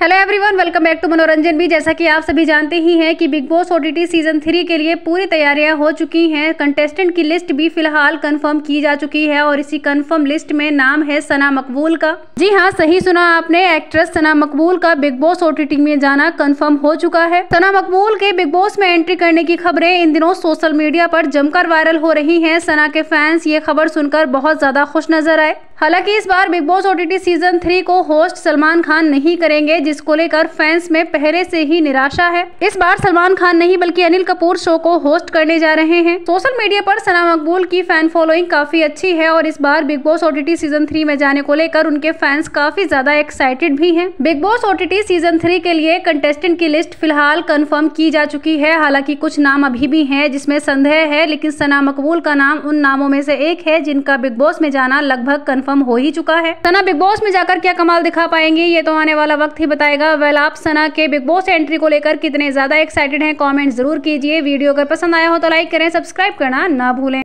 hello everyone welcome back to Manoranjan भी जैसा कि आप सभी जानते ही हैं कि Bigg Boss OTT season three के लिए पूरी तैयारियां हो चुकी हैं कंटेस्टेंट की लिस्ट भी फिलहाल कंफर्म की जा चुकी है और इसी कंफर्म लिस्ट में नाम है सना मकबूल का जी हाँ सही सुना आपने एक्ट्रेस सना मकबूल का बिग बॉस ओटीटी में जाना कन्फर्म हो चुका है सना मकबूल के बिग बॉस में एंट्री करने की खबरें इन दिनों सोशल मीडिया पर जमकर वायरल हो रही है सना के फैंस ये खबर सुनकर बहुत ज्यादा खुश नजर आए हालांकि इस बार Bigg Boss OTT season three को होस्ट सलमान खान नहीं करेंगे जिसको लेकर फैंस में पहले से ही निराशा है इस बार सलमान खान नहीं बल्कि अनिल कपूर शो को होस्ट करने जा रहे हैं सोशल मीडिया पर सना मकबूल की फैन फॉलोइंग काफी अच्छी है और इस बार Bigg Boss OTT season three में जाने को लेकर उनके फैंस काफी ज्यादा एक्साइटेड भी है Bigg Boss OTT season three के लिए कंटेस्टेंट की लिस्ट फिलहाल कन्फर्म की जा चुकी है हालांकि कुछ नाम अभी भी है जिसमे संदेह है लेकिन सना मकबूल का नाम उन नामों में से एक है जिनका बिग बॉस में जाना लगभग कन्फर्म कंफर्म हो ही चुका है सना बिग बॉस में जाकर क्या कमाल दिखा पाएंगे ये तो आने वाला वक्त ही बताएगा वेल आप सना के बिग बॉस एंट्री को लेकर कितने ज्यादा एक्साइटेड है कॉमेंट जरूर कीजिए वीडियो अगर पसंद आया हो तो लाइक करें सब्सक्राइब करना ना भूलें